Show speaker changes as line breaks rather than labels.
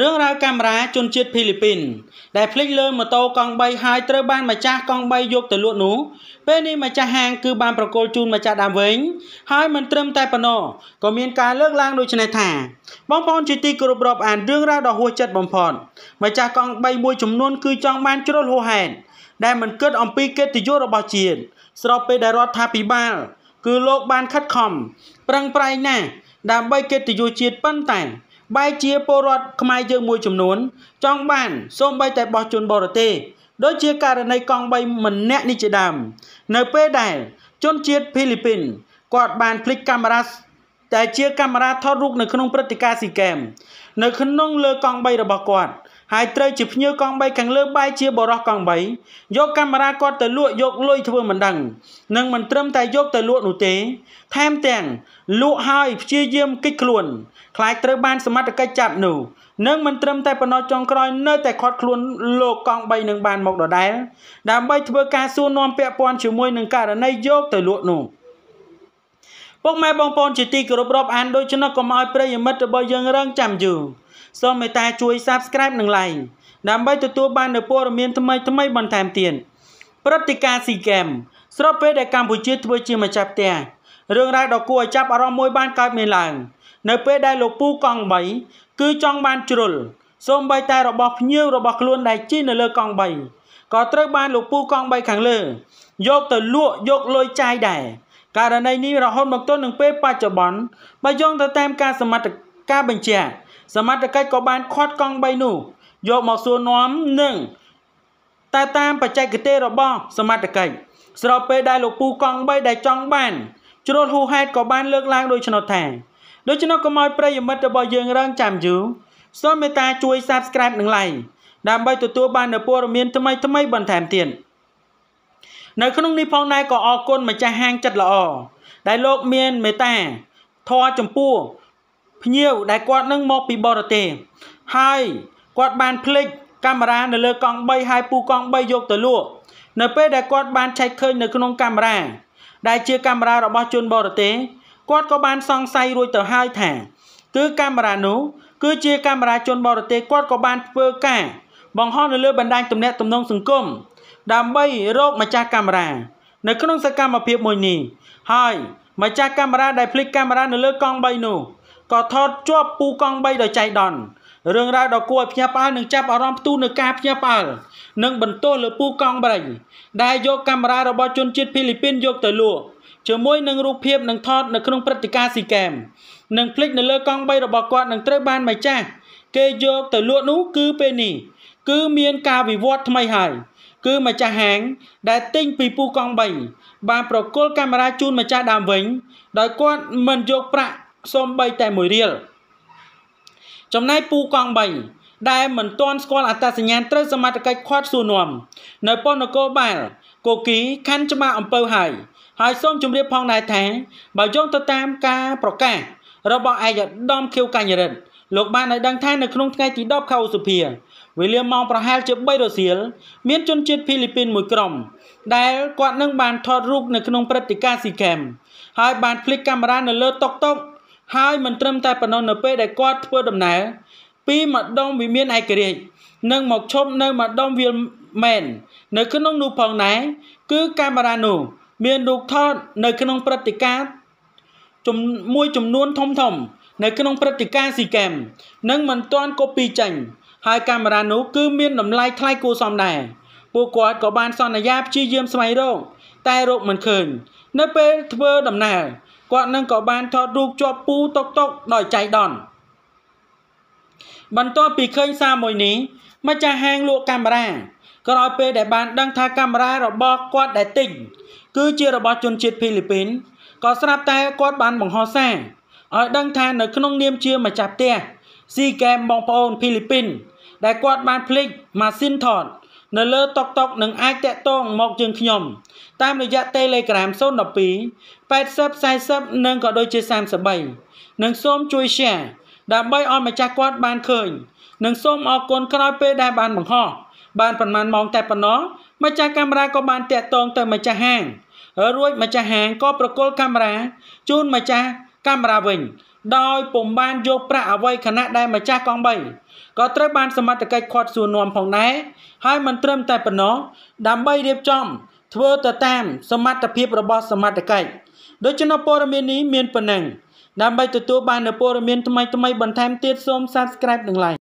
រឿងរ៉ាវកាមេរ៉ាជនជាតិហ្វីលីពីនដែលភ្លេចលើម៉ូតូកង់3ហើយត្រូវបានម្ចាស់កង់3យកទៅលក់នោះពេលនេះម្ចាស់ហាងគឺបានប្រកល់ជូនម្ចាស់ដើមវិញហើយមិនត្រឹមតែប៉ុណ្ណោះក៏មានការលើកឡើងដូចនេះថាបងប្អូនជាទីគោរពរាប់អានរឿងរ៉ាវដ៏ហួសចិត្តបំផុតម្ចាស់កង់3មួយចំនួនគឺចង់បានជ្រុលហួសហេតុដែលមិនគិតអំពីកិត្តិយសរបស់ជាតិស្របពេលដែលរដ្ឋាភិបាលគឺលោកបានខិតខំ ប្រឹងប្រែងណាស់ដើម្បីកិត្តិយសជាតិប៉ុន្តែបែជាពលរដ្ឋខ្មែរយើងមួយចំនួនចង់បាន សូម្បីតែបោះជនបរទេសដូចជាករណីកង់3ម្នាក់នេះជាដើមនៅ ពេលដែល ជនជាតិហ្វីលីពីនគាត់បានភ្លេចកាមេរ៉ាតែជាកាមេរ៉ាថតរូបនៅក្នុងព្រឹត្តិការណ៍ស៊ីហ្គេមនៅក្នុង លើកង់3របស់គាត់ហើយត្រូវជាភ្នៀវកង់3ខាងលើបាយជាបរោះកង់3យកកាមេរ៉ាគាត់ទៅលក់យកលុយធ្វើមិនដឹងនឹងមិនត្រឹមតែយកទៅលក់នោះទេ ថែមទាំងលក់ហើយព្យាយាមគេចខ្លួនខ្លាចត្រូវបានសមត្ថកិច្ចចាប់នោះនឹងមិនត្រឹមតែប៉ុណ្ណោះចុងក្រោយនៅតែខាត់ខ្លួនលោកកង់3នឹងបានមកដដែលដើម្បីធ្វើការសួរនាំពាក់ព័ន្ធជាមួយនឹងករណីយកទៅលក់នោះពុកម៉ែបងប្អូនជាទីគោរពរាប់អានដូច្នោះកុំឲ្យប្រិយមិត្តរបស់យើងរងចាំយូរសូមមេត្តាជួយ Subscribe និង Like ដើម្បីទទួលបាននូវព័ត៌មានថ្មីថ្មីបន្ថែមទៀតព្រឹត្តិការណ៍ SEA Games ស្របពេលដែលកម្ពុជាធ្វើជាម្ចាស់ផ្ទះរឿងរ៉ាវដ៏គួរឲ្យចាប់អារម្មណ៍មួយបានកើតមានឡើងនៅពេលដែលលោកពូកង់3គឺចង់បានជ្រុលសូម្បីតែរបស់ភ្ញៀវរបស់ខ្លួនដែលជិះនៅលើកង់3ក៏ត្រូវបានលោកពូកង់3ខាងលើ យកទៅលក់យកលុយចាយដែរករណីនេះរហូតមកទល់នឹងពេលបច្ចុប្បន្នបើយោងទៅតាមការសមត្ថការបញ្ជាក់សមត្ថកិច្ចក៏បានខាត់កង់3នោះ យកមកសួរនាំនឹងតែតាមបច្ចេកទេសរបស់សមត្ថកិច្ចស្របពេលដែលលោកពូកង់3ដែលចង់បាន ជ្រុលហ៊ូហេតក៏បានលើកឡើងដូច្នោះថាដូច្នោះកុំឲ្យប្រិយមិត្តរបស់យើងរងចាំយូរសូមមេត្តាជួយ Subscribe និង Like ដើម្បីទទួលបាននូវព័ត៌មានថ្មីថ្មីបន្ថែមទៀតនៅក្នុងនេះផងដែរក៏អរគុណម្ចាស់ហាងចិត្តល្អដែលលោកមានមេត្តាធម៌ចំពោះភ្ញៀវដែលគាត់នឹងមកពីបរទេសហើយគាត់បានផ្លិចកាមេរ៉ានៅលើកង់3ហើយពូកង់3យកទៅលក់នៅពេលដែលគាត់បានឆែកឃើញនៅក្នុងកាមេរ៉ាដែលជាកាមេរ៉ារបស់ជនបរទេសគាត់ក៏បាន សង្ស័យរួចទៅហើយថាគឺកាមេរ៉ានោះ គឺជាកាមេរ៉ាជនបរទេសគាត់ក៏បានធ្វើការបង្ហោះនៅលើ បណ្ដាញទំនាក់ទំនងសង្គមដើម្បី រកម្ចាស់កាមេរ៉ានៅក្នុងសកម្មភាពមួយនេះហើយម្ចាស់កាមេរ៉ាដែលភ្លេចកាមេរ៉ានៅលើកង់3នោះក៏ថតជាប់ពូកង់3ដោយចៃដន្យរឿងរ៉ាវដ៏គួរឲ្យភ្ញាក់ផ្អើលនឹងចាប់អារម្មណ៍ផ្ទុះនៅការភ្ញាក់ផ្អើលនិងបន្ទោសលើពូកង់3ដែលយកកាមេរ៉ារបស់ជនជាតិហ្វីលីពីនយកទៅលក់ជាមួយនឹងរូបភាពនឹងថតនៅក្នុងព្រឹត្តិការណ៍ស៊ីហ្គេមនិងផ្លិចនៅលើកង់3របស់គាត់នឹងត្រូវបានម្ចាស់គេយកទៅលក់នោះគឺពេលនេះ គឺមានការវិវត្តថ្មីហើយ គឺម្ចាស់ហាង ដែលទិញពីពូកង់3បានប្រគល់កាមេរ៉ាជូនម្ចាស់ដើមវិញដោយគាត់មិនយកប្រាក់សូម្បីតែ1រៀលចំណែកពូកង់បាញ់ដែលមិនទាន់ស្គាល់អត្តសញ្ញាណត្រូវសមត្ថកិច្ចខាត់សួរនាំនៅប៉ុស្តិ៍នគរបាលគូគីខណ្ឌច្បារអំពើហើយហើយសូមជម្រាបផងដែរថាបើយោងទៅតាម ការប្រកាសរបស់ឯកឧត្តមខៀវកញ្ញរិទ្ធលោកបានឲ្យដឹងថានៅក្នុងថ្ងៃទី10ខែឧសភាវេលាម៉ោងប្រហែលជា3រសៀលមានជនជាតិហ្វីលីពីនមួយក្រុមដែលគាត់នឹងបានថតរូបនៅក្នុងព្រឹត្តិការណ៍ស៊ីកែមហើយបានភ្លេចកាមេរ៉ានៅលើតុកតុកហើយមិនត្រឹមតែប៉ុណ្ណោះនៅពេលដែលគាត់ធ្វើដំណើរពីម្ដុំវិមានឯករាជ្យនិង មកឈប់នៅម្ដុំវាលមែននៅក្នុងនោះផងដែរគឺកាមេរ៉ានោះមានរូបថតនៅក្នុងព្រឹត្តិការណ៍មួយចំនួនធំធំ នៅ ក្នុងព្រឹត្តិការណ៍ស៊ីកែមនិងមិនទាន់កូពីចាញ់ហើយកាមេរ៉ានោះគឺមានតម្លៃថ្លៃគួរសមដែរពួកគាត់ក៏បានសន្យាព្យាយាមស្វែងរកតែរកមិនឃើញនៅពេលធ្វើដំណើរគាត់នឹងក៏បានថតរូបជាប់ពូតុកតុកដោយចៃដន្យបន្ទាប់ពីឃើញសារមួយនេះម្ចាស់ហាងលក់កាមេរ៉ាក្រោយពេលដែលបានដឹងថាកាមេរ៉ារបស់គាត់ដែលទិញគឺជារបស់ជនជាតិហ្វីលីពីនក៏ស្រាប់តែគាត់បានបង្ហោះសារឲ្យដឹងថានៅក្នុងនាមជា ម្ចាស់ផ្ទះស៊ីហ្គេមបងប្អូនហ្វីលីពីន ដែលគាត់បានភ្លេចម៉ាស៊ីនថតនៅលើ TokTok នឹងអាចតាក់ទងមកយើងខ្ញុំតាមរយៈ Telegram 012 80 40និងក៏ដូចជា33និងសូមជួយ share ដើម្បីឲ្យម្ចាស់គាត់បានឃើញនិងសូមអរគុណក្រោយពេលដែលបានបង្ហោះបានប្រមាណម៉ោងតែប៉ុណ្ណោះម្ចាស់កាមេរ៉ាក៏បានតាក់ទងទៅម្ចាស់ហាងរួចម្ចាស់ហាងក៏ប្រគល់កាមេរ៉ាជូនម្ចាស់កាមេរ៉ាវិញដោយពុំបានយកប្រាក់អ្វីខណៈដែលម្ចាស់កង3ក៏ត្រូវបានសមត្ថកិច្ចខាត់សួរនាំផងដែរហើយមិនត្រឹមតែប៉ុណ្ណោះដើម្បីរៀបចំ ធ្វើទៅតាមសមត្ថភាពរបស់សមត្ថកិច្ចដូច្នោះព័ត៌មាននេះមានប៉ុណ្ណឹងដើម្បីទទួលបាននូវព័ត៌មានថ្មីៗបន្ថែមទៀតសូម Subscribe និង Like